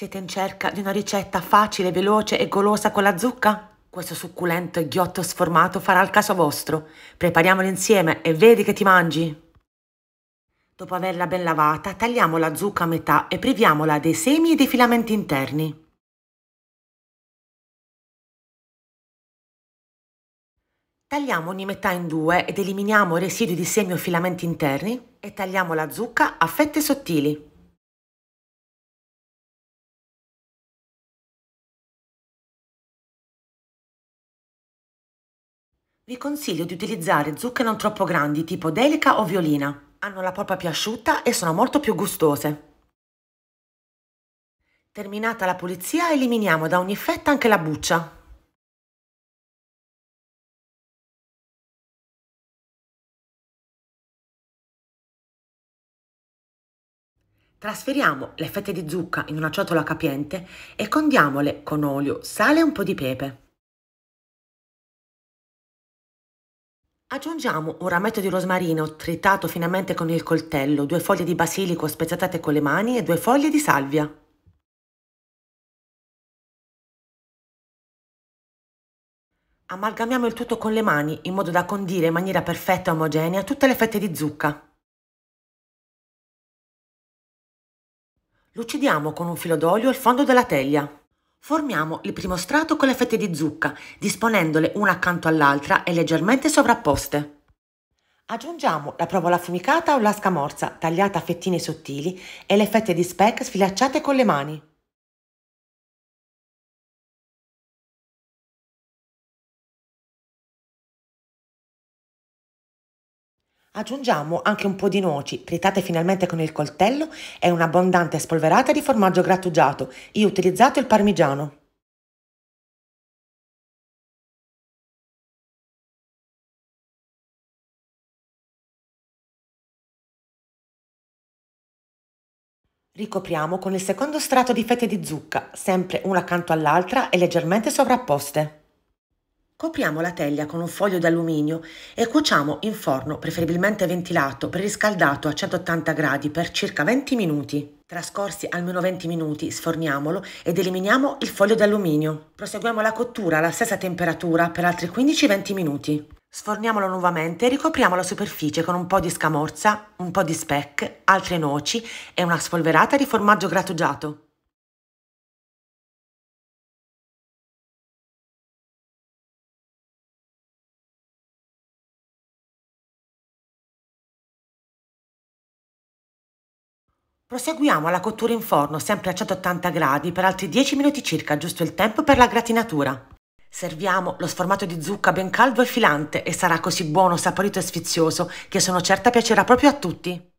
Siete in cerca di una ricetta facile, veloce e golosa con la zucca? Questo succulento e ghiotto sformato farà il caso vostro. Prepariamolo insieme e vedi che ti mangi. Dopo averla ben lavata, tagliamo la zucca a metà e priviamola dei semi e dei filamenti interni. Tagliamo ogni metà in due ed eliminiamo residui di semi o filamenti interni e tagliamo la zucca a fette sottili. Vi consiglio di utilizzare zucche non troppo grandi tipo delica o violina. Hanno la polpa più asciutta e sono molto più gustose. Terminata la pulizia eliminiamo da ogni fetta anche la buccia. Trasferiamo le fette di zucca in una ciotola capiente e condiamole con olio, sale e un po' di pepe. Aggiungiamo un rametto di rosmarino tritato finemente con il coltello, due foglie di basilico spezzatate con le mani e due foglie di salvia. Amalgamiamo il tutto con le mani in modo da condire in maniera perfetta e omogenea tutte le fette di zucca. Lucidiamo con un filo d'olio il fondo della teglia. Formiamo il primo strato con le fette di zucca, disponendole una accanto all'altra e leggermente sovrapposte. Aggiungiamo la provola affumicata o la scamorza, tagliata a fettine sottili, e le fette di speck sfilacciate con le mani. Aggiungiamo anche un po' di noci, tritate finalmente con il coltello e un'abbondante spolverata di formaggio grattugiato. Io ho utilizzato il parmigiano. Ricopriamo con il secondo strato di fette di zucca, sempre una accanto all'altra e leggermente sovrapposte. Copriamo la teglia con un foglio d'alluminio e cuociamo in forno preferibilmente ventilato, preriscaldato a 180 gradi per circa 20 minuti. Trascorsi almeno 20 minuti sforniamolo ed eliminiamo il foglio d'alluminio. Proseguiamo la cottura alla stessa temperatura per altri 15-20 minuti. Sforniamolo nuovamente e ricopriamo la superficie con un po' di scamorza, un po' di speck, altre noci e una spolverata di formaggio grattugiato. Proseguiamo alla cottura in forno sempre a 180 gradi per altri 10 minuti circa, giusto il tempo per la gratinatura. Serviamo lo sformato di zucca ben caldo e filante e sarà così buono, saporito e sfizioso che sono certa piacerà proprio a tutti.